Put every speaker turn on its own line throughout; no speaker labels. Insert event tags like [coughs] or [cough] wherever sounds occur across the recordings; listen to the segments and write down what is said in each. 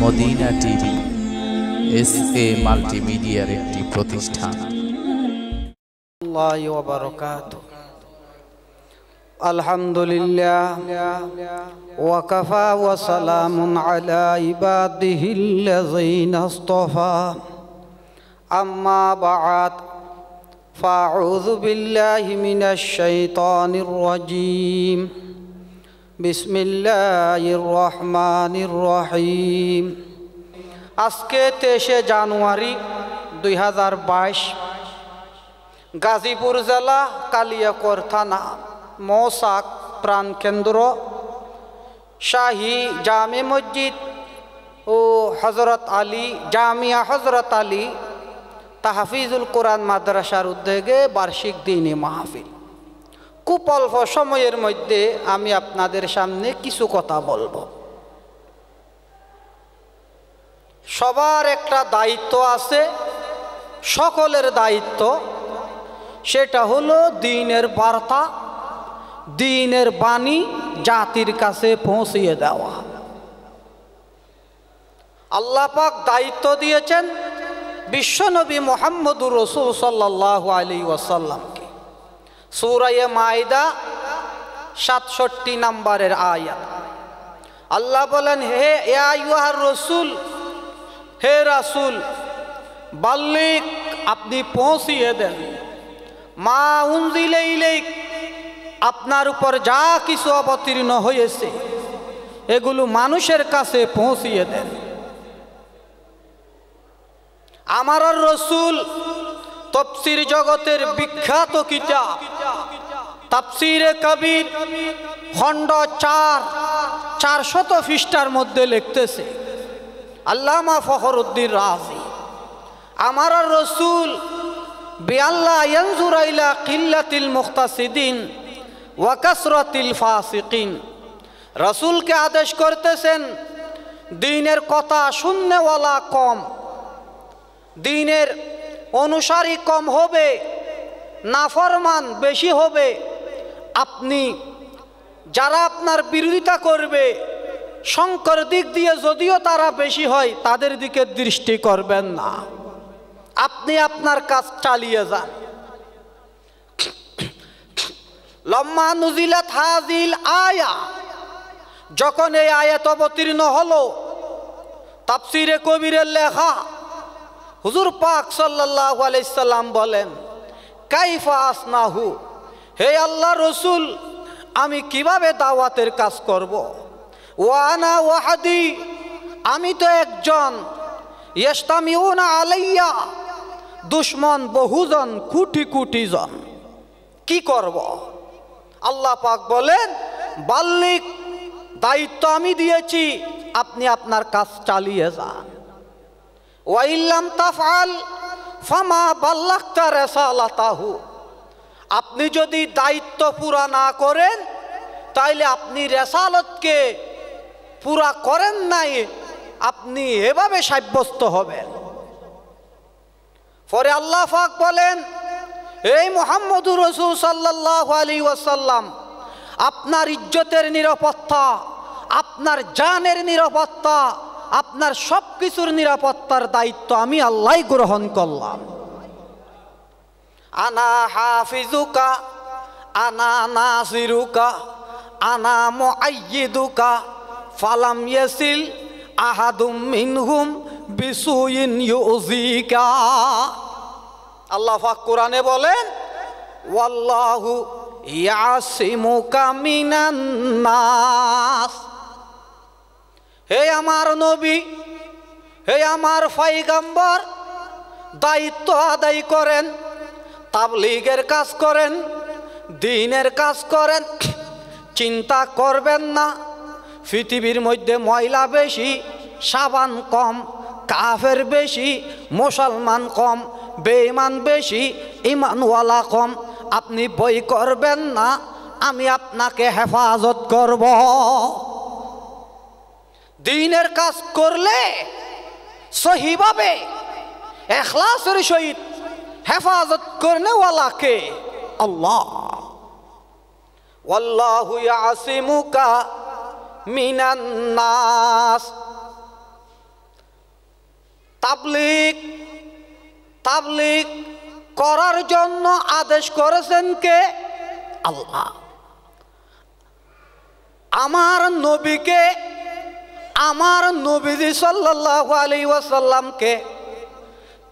Medina TV S A মাল্টিমিডিয়ার একটি প্রতিষ্ঠান আলহামদুলিল্লাহ ওয়াকাফা ওয়া সালামুন আলা ইবাদিহিল্লাযীনা ইসতাফা আম্মা বা'দ ফাউযু বিল্লাহি মিনাশ بسم الله الرحمن الرحيم আজকে তেইশে জানুয়ারি দুই হাজার বাইশ গাজীপুর জেলা কালিয়াকর থানা মৌসাক প্রাণকেন্দ্র শাহী জামে মসজিদ ও হজরত আলী জামিয়া হজরত আলী তাহফিজুল কোরআন মাদ্রাসার উদ্যোগে বার্ষিক দিনী মাহফিল খুব অল্প সময়ের মধ্যে আমি আপনাদের সামনে কিছু কথা বলবো সবার একটা দায়িত্ব আছে সকলের দায়িত্ব সেটা হলো দিনের বার্তা দিনের বাণী জাতির কাছে পৌঁছিয়ে দেওয়া আল্লাপাক দায়িত্ব দিয়েছেন বিশ্বনবী মোহাম্মদুর রসুল সাল্লাহ আলী ওয়াসাল্লাম সুরাইয়ে মায়দা সাতষট্টি নাম্বারের আয়াত আল্লাহ বলেন হে ইয়াহার রসুল হে রাসুল বাল্লিক আপনি পৌঁছিয়ে দেন মা উন্দিলেইলেক আপনার উপর যা কিছু অবতীর্ণ হয়েছে এগুলো মানুষের কাছে পৌঁছিয়ে দেন আমার রসুল তপসির জগতের বিখ্যাত কিতাব তাপসিরে কবির খণ্ড চার চারশত ফিস্টার মধ্যে লিখতেছে আল্লামা ফখরুদ্দিন রাজি আমার রসুল বেআল্লাহরাইলা কিল্লাতিল মুখতাসিদিন ওয়াকাসরতিল ফাসিকিন রসুলকে আদেশ করতেছেন দিনের কথা শূন্যওয়ালা কম দিনের অনুসারী কম হবে নাফরমান বেশি হবে আপনি যারা আপনার বিরোধিতা করবে শঙ্কর দিক দিয়ে যদিও তারা বেশি হয় তাদের দিকে দৃষ্টি করবেন না আপনি আপনার কাজ চালিয়ে যান লম্মা নুজিলাত থাজিল আয়া যখন এই আয়াত অবতীর্ণ হলো তাপসিরে কবিরের লেখা হুজুর পাক সাল্লাহ আলাইসাল্লাম বলেন কাইফা আসনাহু হে আল্লাহ রসুল আমি কিভাবে দাওয়াতের কাজ করব। ওয়ানা ওয়াহাদি আমি তো একজন না আলাইয়া দুশ্মন বহুজন কুটি কুটি জন কি করব। আল্লাহ পাক বলেন বাল্লিক দায়িত্ব আমি দিয়েছি আপনি আপনার কাজ চালিয়ে যান ওয়াইল্লাম তাফাল ফামা বাল্লাক্তা রেসালাতাহু আপনি যদি দায়িত্ব পুরা না করেন তাইলে আপনি রেসালতকে পুরা করেন নাই আপনি এভাবে সাব্যস্ত হবেন পরে আল্লাহ ফাক বলেন এই মোহাম্মদুর রসুল সাল্লাহ আলী ওয়াসাল্লাম আপনার ইজ্জতের নিরাপত্তা আপনার জানের নিরাপত্তা আপনার সব কিছুর নিরাপত্তার দায়িত্ব আমি আল্লাহ গ্রহণ করলাম আনা হাফিজুকা আনা নাসিরুকা আনা মুআইদুকা ফালাম ইয়াসিল আহাদুম মিনহুম বিসুইন ইউযিকা আল্লাহ পাক কোরআনে বলেন ওয়াল্লাহু ইয়াসিমুকা মিনান নাস হে আমার নবী হে আমার ফাইগাম্বর দায়িত্ব আদায় করেন তাবলিগের কাজ করেন দিনের কাজ করেন চিন্তা করবেন না পৃথিবীর মধ্যে ময়লা বেশি সাবান কম কাফের বেশি মুসলমান কম বেইমান বেশি ইমানওয়ালা কম আপনি বই করবেন না আমি আপনাকে হেফাজত করব দিনের কাজ করলে সহিভাবে এখলাসের সহিত হেফাজত করনেওয়ালাকে আল্লাহ আল্লাহু ইয়াসিমুকা মিনান নাস তাবলিক তাবলিক করার জন্য আদেশ করেছেন কে আল্লাহ আমার নবীকে আমার নবীজি সাল্লাল্লাহু আলাইহি ওয়াসাল্লামকে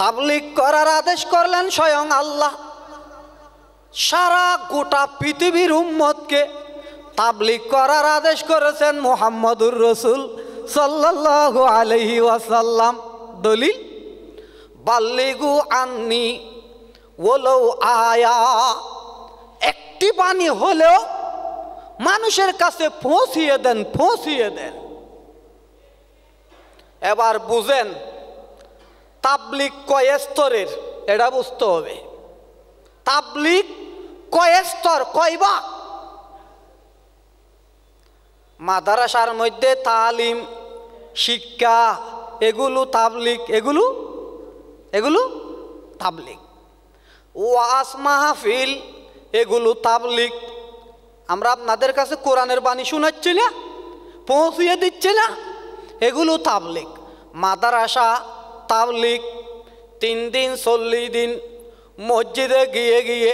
তাবলিক করার আদেশ করলেন স্বয়ং আল্লাহ সারা গোটা পৃথিবীর উম্মতকে তাবলিক করার আদেশ করেছেন মোহাম্মদুর রসুল সাল্লু আলহি ওয়াসাল্লাম দলিল বাল্লিগু আননি ওলৌ আয়া একটি বাণী হলেও মানুষের কাছে পৌঁছিয়ে দেন পৌঁছিয়ে দেন এবার বুঝেন তাবলিক কয় স্তরের এটা বুঝতে হবে তাবলিক কয় স্তর কয় বা মাদারাসার মধ্যে তালিম শিক্ষা এগুলো তাবলিক এগুলো এগুলো তাবলিক ওয়াস মাহফিল এগুলো তাবলিক আমরা আপনাদের কাছে কোরআনের বাণী শোনাচ্ছি না পৌঁছিয়ে দিচ্ছি না এগুলো তাবলিক মাদারাসা তাবলিক তিন দিন চল্লিশ দিন মসজিদে গিয়ে গিয়ে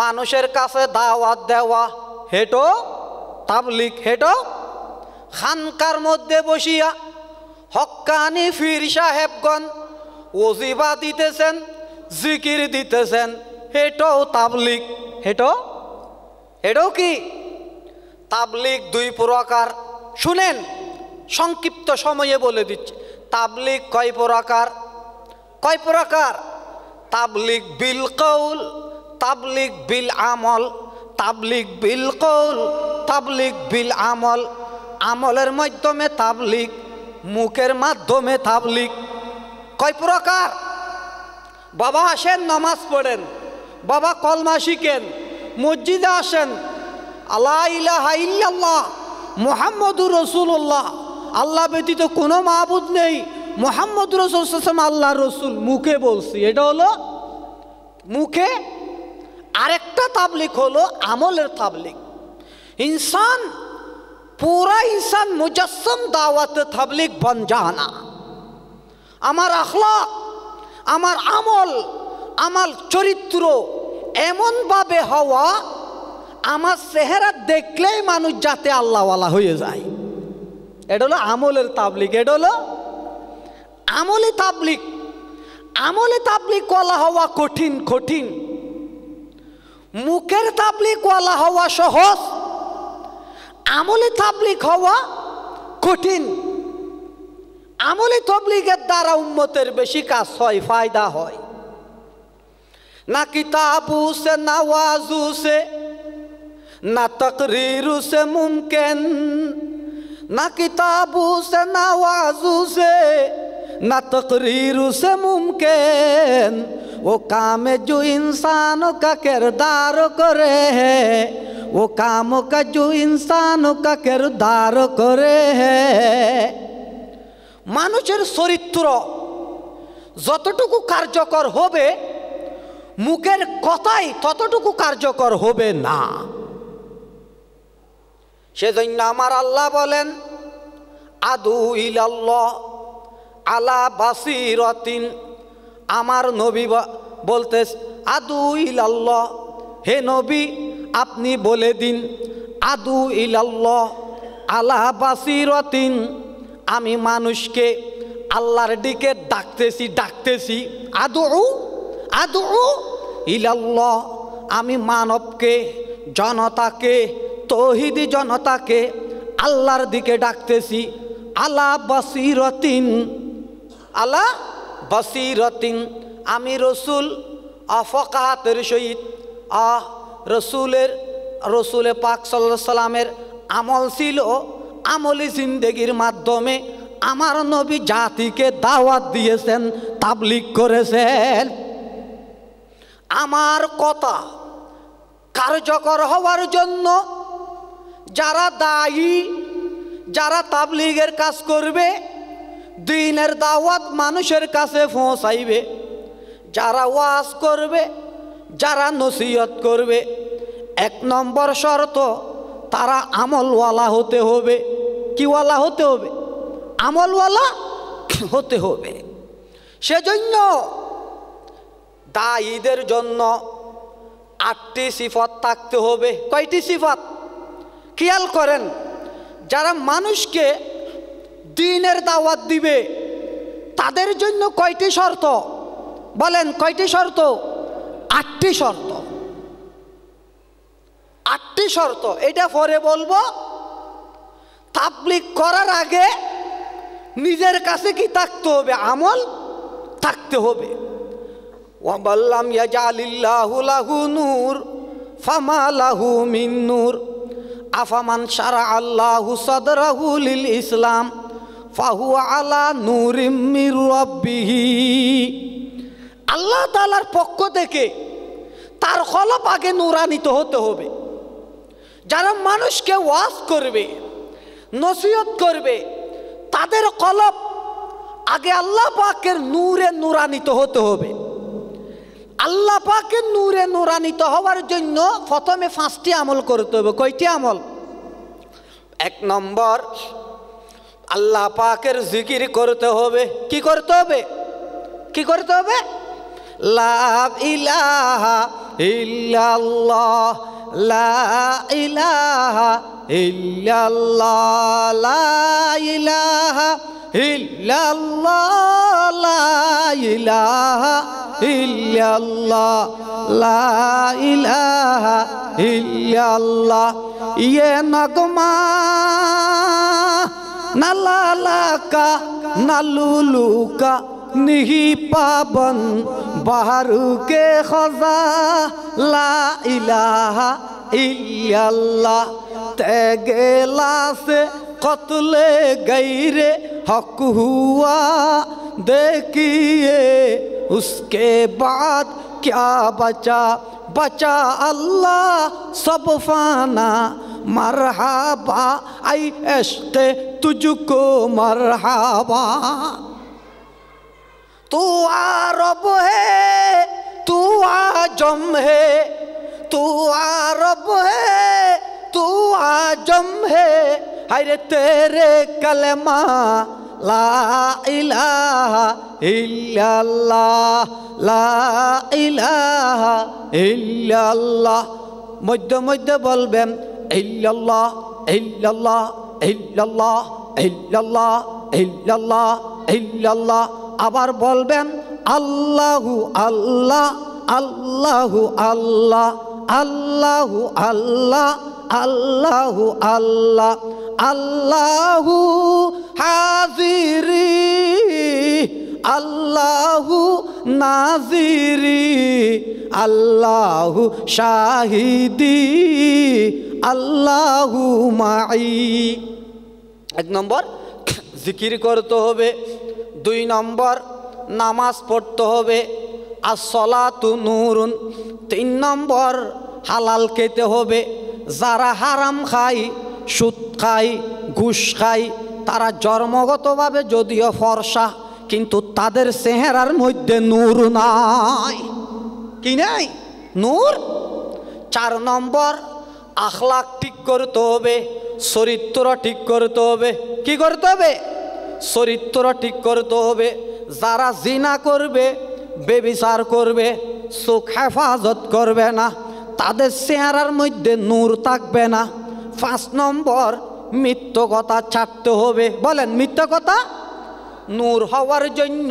মানুষের কাছে দাওয়াত দেওয়া হেটো তাবলিক হেটো খানকার মধ্যে বসিয়া হক্কানি ফির সাহেবগণ ওজিবা দিতেছেন জিকির দিতেছেন হেটো তাবলিক হেটো এটাও কি তাবলিক দুই প্রকার শুনেন সংক্ষিপ্ত সময়ে বলে দিচ্ছে তাবলিক কয় প্রকার কয় প্রকার তাবলিক বিল কৌল তাবলিক বিল আমল তাবলিক বিল কৌল তাবলিক বিল আমল আমলের মাধ্যমে তাবলিক মুখের মাধ্যমে তাবলিক কয় প্রকার বাবা আসেন নামাজ পড়েন বাবা কলমা শিখেন মসজিদে আসেন আল্লাহ ইল্লাহ মোহাম্মদুর রসুল্লাহ আল্লাহ ব্যতীত কোনো মাহবুদ নেই মোহাম্মদ সাসম আল্লাহ রসুল মুখে বলছি এটা হলো মুখে আরেকটা তাবলিক হলো আমলের তাবলিক ইনসান পুরা ইনসান মুজাসম দাওয়াতে তাবলিক বন জাহানা আমার আখলা আমার আমল আমার চরিত্র এমনভাবে হওয়া আমার চেহারা দেখলেই মানুষ যাতে আল্লাহওয়ালা হয়ে যায় এটা হলো আমলের তাবলিক এটা হলো আমলে তাবলিক আমলে তাবলিক কলা হওয়া কঠিন কঠিন মুখের তাবলিক কলা হওয়া সহজ আমলে তাবলিক হওয়া কঠিন আমলে তবলিগের দ্বারা উন্মতের বেশি কাজ হয় ফায়দা হয় না কিতাব সে না ওয়াজু সে না তকরির সে মুমকেন ना किताबों से ना वाजू से ना तकरीर से मुमकिन वो काम जो इंसानों का किरदार करे है वो काम का जो इंसानों का किरदार करे है মানুষের চরিত্র যতটুকু কার্যকর হবে মুখের কথাই ততটুকু কার্যকর হবে না সেজন্য আমার আল্লাহ বলেন আদু আল্লাহ আলা বাসিরতিন আমার নবী বলতে আদু ইলাল্লাহ হে নবী আপনি বলে দিন আদু ইলাল্লাহ আলা বাসিরতিন আমি মানুষকে আল্লাহর দিকে ডাকতেছি ডাকতেছি আদু আদু ইলাল্লাহ আমি মানবকে জনতাকে তহিদি জনতাকে আল্লাহর দিকে ডাকতেছি আলা বাসিরতিন আলা বাসিরতিন আমি রসুল আফকাতের সহিত আহ রসুলের রসুলে পাক সাল্লা সাল্লামের আমল ছিল আমলি জিন্দেগির মাধ্যমে আমার নবী জাতিকে দাওয়াত দিয়েছেন তাবলিক করেছেন আমার কথা কার্যকর হওয়ার জন্য যারা দায়ী যারা তাবলিগের কাজ করবে দিনের দাওয়াত মানুষের কাছে পৌঁছাইবে যারা ওয়াজ করবে যারা নসিহত করবে এক নম্বর শর্ত তারা আমলওয়ালা হতে হবে কিওয়ালা হতে হবে আমলওয়ালা হতে হবে সেজন্য দায়ীদের জন্য আটটি সিফত থাকতে হবে কয়টি সিফত খেয়াল করেন যারা মানুষকে দিনের দাওয়াত দিবে তাদের জন্য কয়টি শর্ত বলেন কয়টি শর্ত আটটি শর্ত আটটি শর্ত এটা পরে বলবো তাবলিক করার আগে নিজের কাছে কি থাকতে হবে আমল থাকতে হবে ওয়াবাল্লাম ইয়াজা আলিল্লাহ লাহু নূর ফামা লাহু মিন নূর আফামান সারা আল্লাহু সদরাহুল ইসলাম ফাহু আলা নুরিমির আল্লাহ তালার পক্ষ থেকে তার হলপ আগে নুরানিত হতে হবে যারা মানুষকে ওয়াজ করবে নসিহত করবে তাদের কলপ আগে আল্লাহ পাকের নূরে নুরানিত হতে হবে আল্লাহ পাকে নূরে নূরান্বিত হওয়ার জন্য প্রথমে পাঁচটি আমল করতে হবে কয়টি আমল এক নম্বর আল্লাহ পাকের জিকির করতে হবে কি করতে হবে কি করতে হবে লাভ ইলাহা ইল্লাল্লাহ লা ইলাহা ইল্লাল্লাহ লা ইলাহা ইল্লাল্লাহ লা ইলাহা ইল্লাল্লাহ লা ইলাহা ইল্লাল্লাহ ইয়ে নগমা নালালাকা নালুলুকা নিহি পাবন বাহারুকে খজা লা ইলাহা ইল্লাল্লাহ তেগেলাসে কতলে গৈরে हक हुआ देखिए उसके बाद क्या बचा बचा अल्लाह सब फाना मरहाबा आई एस्ते तुझको मरहाबा तू रब है तू आ जम है तू आ रब है तू आजम है হাইরে तेरे कलमा ला इलाहा इल्लल्लाह ला इलाहा মধ্যে মধ্যে বলবেন ইল্লাল্লাহ ইল্লাল্লাহ ইল্লাল্লাহ ইল্লাল্লাহ ইল্লাল্লাহ ইল্লাল্লাহ আবার বলবেন আল্লাহু আল্লাহ আল্লাহু আল্লাহ আল্লাহু আল্লাহ আল্লাহু আল্লাহ আল্লাহু হাজিরি আল্লাহু নাজিরি আল্লাহু শাহিদি আল্লাহু মাই এক নম্বর জিকির করতে হবে দুই নম্বর নামাজ পড়তে হবে আর তু নুরুন তিন নম্বর হালাল খেতে হবে যারা হারাম খায় সুদ খায় ঘুষ খায় তারা জন্মগতভাবে যদিও ফর্সা কিন্তু তাদের চেহারার মধ্যে নূর নাই কি নাই নূর চার নম্বর আখলাক ঠিক করতে হবে চরিত্র ঠিক করতে হবে কি করতে হবে চরিত্র ঠিক করতে হবে যারা জিনা করবে বেবিচার করবে চোখ হেফাজত করবে না তাদের চেহারার মধ্যে নূর থাকবে না পাঁচ নম্বর মিথ্য কথা ছাড়তে হবে বলেন মিথ্য কথা নূর হওয়ার জন্য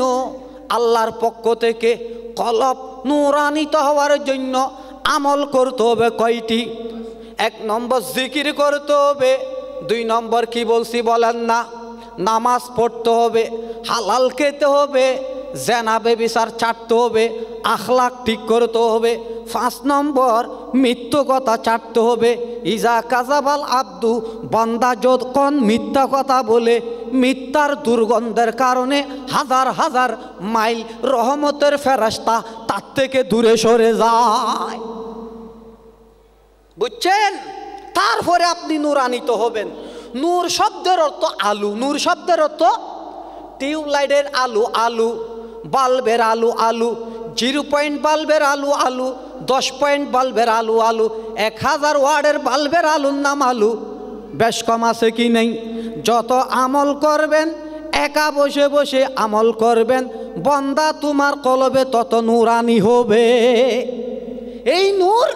আল্লাহর পক্ষ থেকে কলপ নূরানিত হওয়ার জন্য আমল করতে হবে কয়টি এক নম্বর জিকির করতে হবে দুই নম্বর কি বলছি বলেন না নামাজ পড়তে হবে হালাল খেতে হবে জেনাবে বিচার ছাড়তে হবে আখলাক ঠিক করতে হবে পাঁচ নম্বর মৃত্যু কথা ছাড়তে হবে ইজা কাজাবাল আব্দু বান্দা যতক্ষণ মিথ্যা কথা বলে মিথ্যার দুর্গন্ধের কারণে হাজার হাজার মাইল রহমতের ফেরাস্তা তার থেকে দূরে সরে যায় বুঝছেন তারপরে আপনি নূরানিত হবেন নূর শব্দের অর্থ আলু নূর শব্দের অর্থ টিউবলাইটের আলু আলু বাল্বের আলু আলু জিরো পয়েন্ট বাল্বের আলু আলু দশ পয়েন্ট বাল্বের আলু আলু এক হাজার ওয়ার্ডের বাল্বের আলুর নাম আলু বেশ কম আছে কি নেই যত আমল করবেন একা বসে বসে আমল করবেন বন্দা তোমার কলবে তত নুরানি হবে এই নূর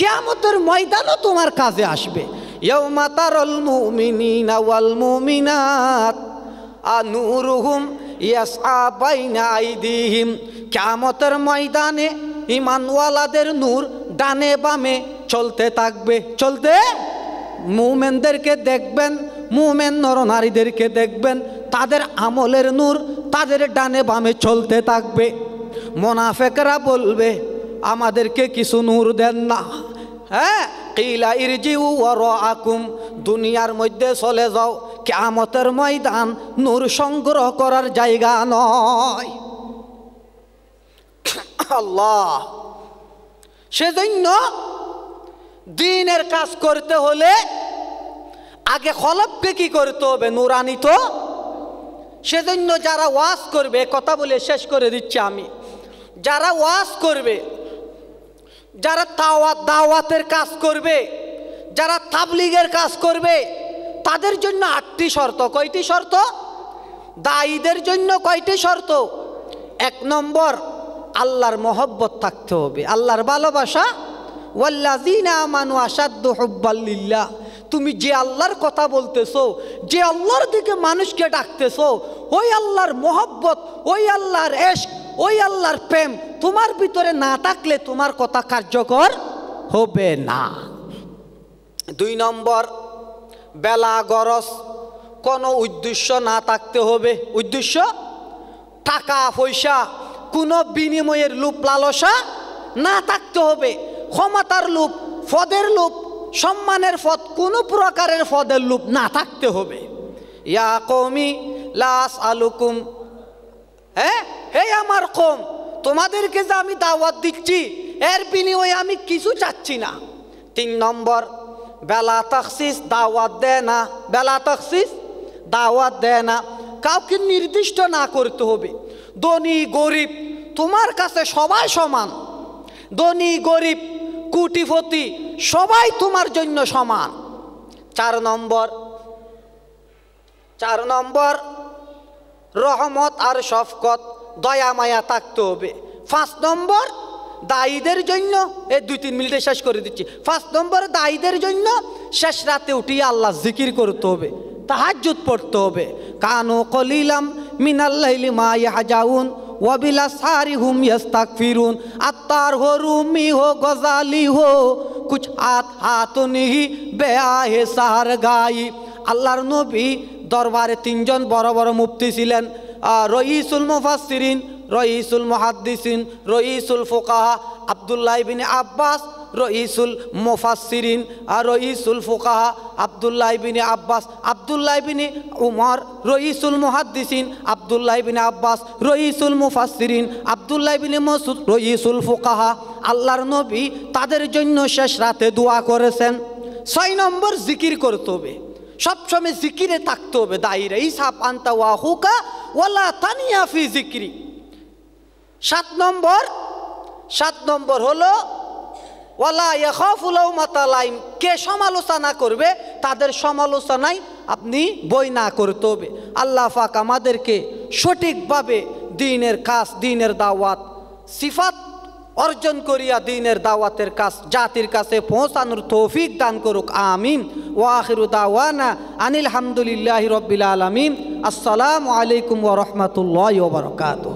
কেমতের ময়দানও তোমার কাজে আসবে ইয়ৌমাতারল মুমিনিনা ওয়াল মুমিনাত আ নূরুহুম ক্যামতের ময়দানে ইমানওয়ালাদের নূর ডানে বামে চলতে থাকবে চলতে মুমেনদেরকে দেখবেন মুমেন নরনারীদেরকে দেখবেন তাদের আমলের নূর তাদের ডানে বামে চলতে থাকবে মোনাফেকরা বলবে আমাদেরকে কিছু নূর দেন না হ্যাঁ কিলা ইরজিউ আর আকুম দুনিয়ার মধ্যে চলে যাও কেয়ামতের ময়দান নূর সংগ্রহ করার জায়গা নয় [coughs] আল্লাহ সেজন্য দিনের কাজ করতে হলে আগে খলবকে কি করতে হবে নুরানিত সেজন্য যারা ওয়াজ করবে কথা বলে শেষ করে দিচ্ছি আমি যারা ওয়াজ করবে যারা তাওয়াত দাওয়াতের কাজ করবে যারা তাবলিগের কাজ করবে তাদের জন্য সাতটি শর্ত কয়টি শর্ত দায়ীদের জন্য কয়টি শর্ত এক নম্বর আল্লাহর মহব্বত থাকতে হবে আল্লাহর ভালোবাসা ওয়াল্লাজিনামানু আসাদ্দ হব্বাল্লিল্লা তুমি যে আল্লাহর কথা বলতেছো যে আল্লাহর দিকে মানুষকে ডাকতেছো ওই আল্লাহর মহব্বত ওই আল্লাহর এশ ওই আল্লাহর প্রেম তোমার ভিতরে না থাকলে তোমার কথা কার্যকর হবে না দুই নম্বর বেলা গরস কোনো উদ্দেশ্য না থাকতে হবে উদ্দেশ্য টাকা পয়সা কোনো বিনিময়ের লোপ লালসা না থাকতে হবে ক্ষমতার লোপ পদের লোপ সম্মানের পদ কোনো প্রকারের পদের লোপ না থাকতে হবে ইয়া কমি লাস আলুকুম হ্যাঁ হে আমার কম তোমাদেরকে যে আমি দাওয়াত দিচ্ছি এর বিনিময়ে আমি কিছু চাচ্ছি না তিন নম্বর বেলা তাকসিস দাওয়াত দেয় না বেলা তাকসিস দাওয়াত দেয় না কাউকে নির্দিষ্ট না করতে হবে ধনী গরিব তোমার কাছে সবাই সমান ধনী গরিব কুটিপতি সবাই তোমার জন্য সমান চার নম্বর চার নম্বর রহমত আর শফকত দয়া মায়া থাকতে হবে পাঁচ নম্বর দায়ীদের জন্য এই দুই তিন মিনিটে শেষ করে দিচ্ছি পাঁচ নম্বর দায়ীদের জন্য শেষ রাতে উঠিয়ে আল্লাহ জিকির করতে হবে তাহাজুত পড়তে হবে কানো কলিলাম মিনাল্লাইলি মা ইয়াজাউন ওয়াবিলা সারি হুম ইয়াস্তাক ফিরুন আত্মার হো রুমি হো গজালি হো কুছ হাত হাত নিহি বেয়া হে গাই আল্লাহর নবী দরবারে তিনজন বড় বড় মুফতি ছিলেন রইসুল মুফাসসিরিন রইসুল মুহাদ্দিসিন রইসুল ফুকাহা আব্দুল্লাহ বিন আব্বাস রইসুল মোফাসিরিন আর রইসুল ফোকাহা আবদুল্লাহ আব্বাস আবদুল্লাহ উমর রইসুল মোহাদ্দিসিন আবদুল্লাহ আব্বাস রইসুল মুফাসিরিন আবদুল্লাহ মসুদ রইসুল ফোকাহা আল্লাহর নবী তাদের জন্য শেষ রাতে দোয়া করেছেন ছয় নম্বর জিকির করতে হবে সবসময় জিকিরে থাকতে হবে দায়ীরা ইসাপ ওয়া ওয়াহুকা ওয়ালা তানিয়াফি জিকিরি সাত নম্বর সাত নম্বর হলো ওয়ালা ইয়াখফুলাউ মাতালাইম কে সমালোচনা করবে তাদের সমালোচনায় আপনি বই না করতে হবে আল্লাহ ফাক আমাদেরকে সঠিকভাবে দিনের কাজ দিনের দাওয়াত সিফাত অর্জন করিয়া দিনের দাওয়াতের কাজ জাতির কাছে পৌঁছানোর তৌফিক দান করুক আমিন ওয়াহিরু দাওয়ানা আনিল হামদুলিল্লাহ রবিল আলমিন আসসালামু আলাইকুম ওরহমতুল্লাহ ওবরকাতু